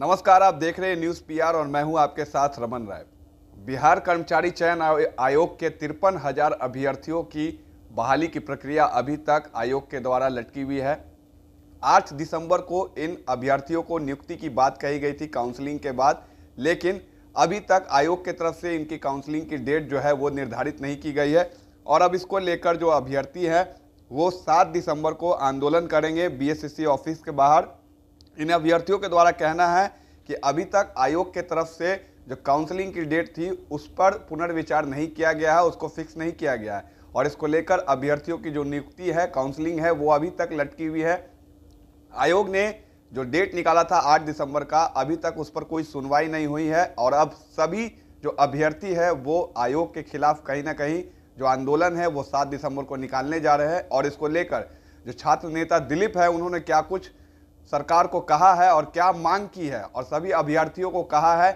नमस्कार आप देख रहे हैं न्यूज पीआर और मैं हूं आपके साथ रमन राय बिहार कर्मचारी चयन आयोग के तिरपन हजार अभ्यर्थियों की बहाली की प्रक्रिया अभी तक आयोग के द्वारा लटकी हुई है 8 दिसंबर को इन अभ्यर्थियों को नियुक्ति की बात कही गई थी काउंसलिंग के बाद लेकिन अभी तक आयोग की तरफ से इनकी काउंसलिंग की डेट जो है वो निर्धारित नहीं की गई है और अब इसको लेकर जो अभ्यर्थी हैं वो 7 दिसंबर को आंदोलन करेंगे बीएससीसी ऑफिस के बाहर इन अभ्यर्थियों के द्वारा कहना है कि अभी तक आयोग के तरफ से जो काउंसलिंग की डेट थी उस पर पुनर्विचार नहीं किया गया है उसको फिक्स नहीं किया गया है और इसको लेकर अभ्यर्थियों की जो नियुक्ति है काउंसलिंग है वो अभी तक लटकी हुई है आयोग ने जो डेट निकाला था 8 दिसंबर का अभी तक उस पर कोई सुनवाई नहीं हुई है और अब सभी जो अभ्यर्थी है वो आयोग के खिलाफ कहीं ना कहीं जो आंदोलन है वो सात दिसंबर को निकालने जा रहे हैं और इसको लेकर जो छात्र नेता दिलीप है उन्होंने क्या कुछ सरकार को कहा है और क्या मांग की है और सभी अभ्यर्थियों को कहा है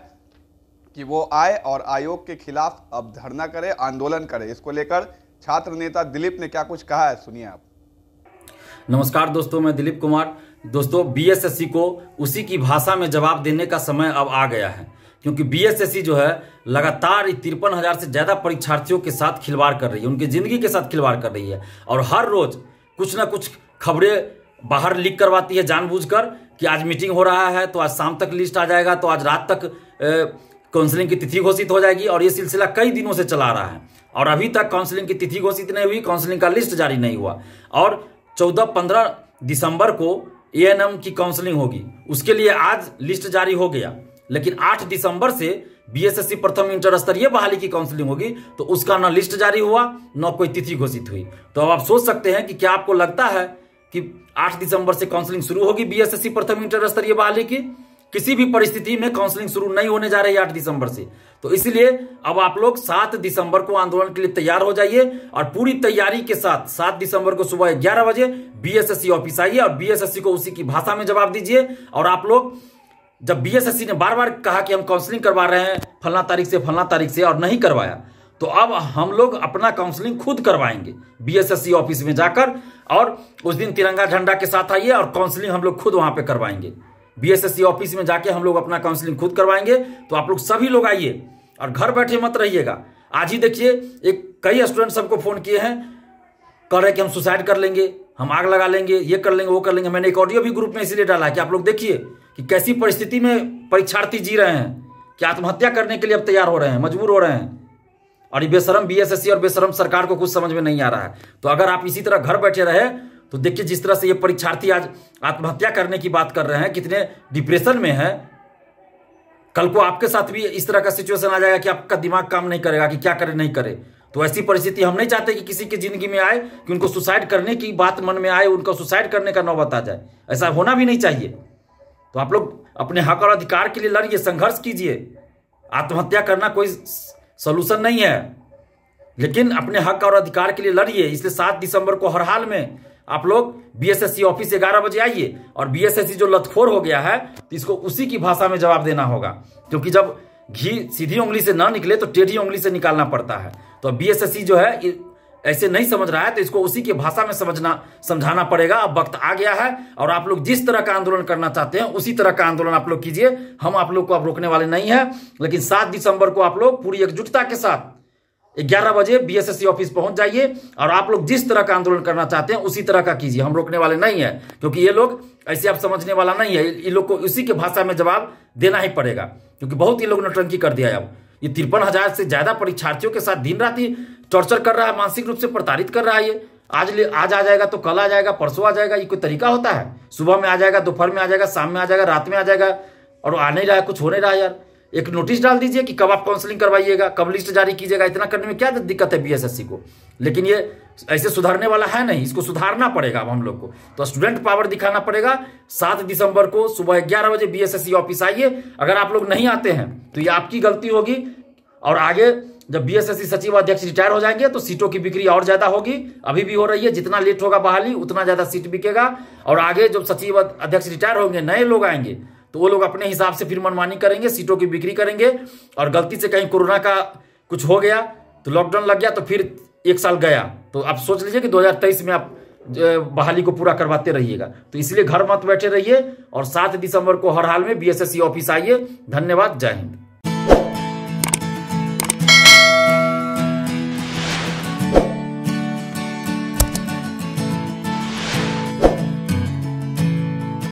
कि वो आए और आयोग के खिलाफ अब धरना करे आंदोलन करे इसको लेकर छात्र नेता दिलीप ने क्या कुछ कहा है सुनिए आप नमस्कार दोस्तों मैं दिलीप कुमार दोस्तों बीएसएससी को उसी की भाषा में जवाब देने का समय अब आ गया है क्योंकि बीएसएससी जो है लगातार तिरपन हजार से ज्यादा परीक्षार्थियों के साथ खिलवाड़ कर रही है उनकी जिंदगी के साथ खिलवाड़ कर रही है और हर रोज कुछ ना कुछ खबरें बाहर लीक करवाती है जानबूझकर कि आज मीटिंग हो रहा है तो आज शाम तक लिस्ट आ जाएगा तो आज रात तक काउंसलिंग की तिथि घोषित हो जाएगी और ये सिलसिला कई दिनों से चला रहा है और अभी तक काउंसलिंग की तिथि घोषित नहीं हुई काउंसलिंग का लिस्ट जारी नहीं हुआ और चौदह पंद्रह दिसंबर को ए की काउंसलिंग होगी उसके लिए आज लिस्ट जारी हो गया लेकिन आठ दिसंबर से बीएसएससी प्रथम इंटर स्तरीय बहाली की काउंसलिंग होगी तो उसका न लिस्ट जारी हुआ न कोई तिथि घोषित हुई तो अब आप सोच सकते हैं कि क्या आपको लगता है कि 8 दिसंबर से काउंसलिंग शुरू होगी बीएसएससी प्रथम इंटर स्तरीय बहाली की किसी भी परिस्थिति में काउंसलिंग शुरू नहीं होने जा रही है आठ दिसंबर से तो इसलिए अब आप लोग सात दिसंबर को आंदोलन के लिए तैयार हो जाइए और पूरी तैयारी के साथ सात दिसंबर को सुबह ग्यारह बजे बीएसएससी ऑफिस आइए और बीएसएससी को उसी की भाषा में जवाब दीजिए और आप लोग जब बीएसएससी ने बार बार कहा कि हम काउंसलिंग करवा रहे हैं फलना तारीख से फलना तारीख से और नहीं करवाया तो अब हम लोग अपना काउंसलिंग खुद करवाएंगे बीएसएससी ऑफिस में जाकर और उस दिन तिरंगा झंडा के साथ आइए और काउंसलिंग हम लोग खुद वहां पे करवाएंगे बीएसएससी ऑफिस में जाके हम लोग अपना काउंसलिंग खुद करवाएंगे तो आप लोग सभी लोग आइए और घर बैठे मत रहिएगा आज ही देखिए एक कई स्टूडेंट सबको फोन किए हैं कह रहे कि हम सुसाइड कर लेंगे हम आग लगा लेंगे ये कर लेंगे वो कर लेंगे मैंने एक ऑडियो भी ग्रुप में इसीलिए डाला है कि आप लोग देखिए कि कैसी परिस्थिति में परीक्षार्थी जी रहे हैं कि आत्महत्या करने के लिए अब तैयार हो रहे हैं मजबूर हो रहे हैं और ये बेशरम बीएसएससी और बेशरम सरकार को कुछ समझ में नहीं आ रहा है तो अगर आप इसी तरह घर बैठे रहे तो देखिए जिस तरह से ये परीक्षार्थी आज आत्महत्या करने की बात कर रहे हैं कितने डिप्रेशन में है कल को आपके साथ भी इस तरह का सिचुएशन आ जाएगा कि आपका दिमाग काम नहीं करेगा कि क्या करे नहीं करे तो ऐसी परिस्थिति हम नहीं चाहते कि किसी की जिंदगी में आए कि उनको सुसाइड करने की बात मन में आए उनको सुसाइड करने का नौबत आ जाए ऐसा होना भी नहीं चाहिए तो आप लोग अपने हक और अधिकार के लिए लड़िए संघर्ष कीजिए आत्महत्या करना कोई सोल्यूशन नहीं है लेकिन अपने हक और अधिकार के लिए लड़िए इसलिए सात दिसंबर को हर हाल में आप लोग बीएसएससी ऑफिस ग्यारह बजे आइए और बीएसएससी जो लतखोर हो गया है तो इसको उसी की भाषा में जवाब देना होगा क्योंकि जब घी सीधी उंगली से ना निकले तो टेढ़ी उंगली से निकालना पड़ता है तो बीएसएससी जो है ऐसे नहीं समझ रहा है तो इसको उसी की भाषा में समझना समझाना पड़ेगा अब वक्त आ गया है और आप लोग जिस तरह का आंदोलन करना चाहते हैं उसी तरह का आंदोलन आप लोग कीजिए हम आप लोग को अब रोकने वाले नहीं है लेकिन सात दिसंबर को आप लोग पूरी एकजुटता के साथ ग्यारह बजे बीएसएससी ऑफिस पहुंच जाइए और आप लोग जिस तरह का आंदोलन करना चाहते हैं उसी तरह का कीजिए हम रोकने वाले नहीं है क्योंकि ये लोग ऐसे आप समझने वाला नहीं है इन लोग को उसी के भाषा में जवाब देना ही पड़ेगा क्योंकि बहुत ही लोग नटंकी कर दिया है अब ये तिरपन हजार से ज्यादा परीक्षार्थियों के साथ दिन रात ही टॉर्चर कर रहा है मानसिक रूप से प्रताड़ित कर रहा है ये आज ले आज आ जाएगा तो कल आ जाएगा परसों आ जाएगा ये कोई तरीका होता है सुबह में आ जाएगा दोपहर में आ जाएगा शाम में आ जाएगा रात में आ जाएगा और आ नहीं रहा है कुछ हो नहीं रहा है यार एक नोटिस डाल दीजिए कि कब आप काउंसलिंग करवाइएगा कब लिस्ट जारी कीजिएगा इतना करने में क्या दिक्कत है बीएसएससी को लेकिन ये ऐसे सुधारने वाला है नहीं इसको सुधारना पड़ेगा अब हम लोग को तो स्टूडेंट पावर दिखाना पड़ेगा सात दिसंबर को सुबह ग्यारह बजे बीएसएससी ऑफिस आइए अगर आप लोग नहीं आते हैं तो ये आपकी गलती होगी और आगे जब बीएसएससी सचिव अध्यक्ष रिटायर हो जाएंगे तो सीटों की बिक्री और ज्यादा होगी अभी भी हो रही है जितना लेट होगा बहाली उतना ज्यादा सीट बिकेगा और आगे जब सचिव अध्यक्ष रिटायर होंगे नए लोग आएंगे तो वो लोग अपने हिसाब से फिर मनमानी करेंगे सीटों की बिक्री करेंगे और गलती से कहीं कोरोना का कुछ हो गया तो लॉकडाउन लग गया तो फिर एक साल गया तो आप सोच लीजिए कि 2023 में आप बहाली को पूरा करवाते रहिएगा तो इसलिए घर मत बैठे रहिए और सात दिसंबर को हर हाल में बी ऑफिस आइए धन्यवाद जय हिंद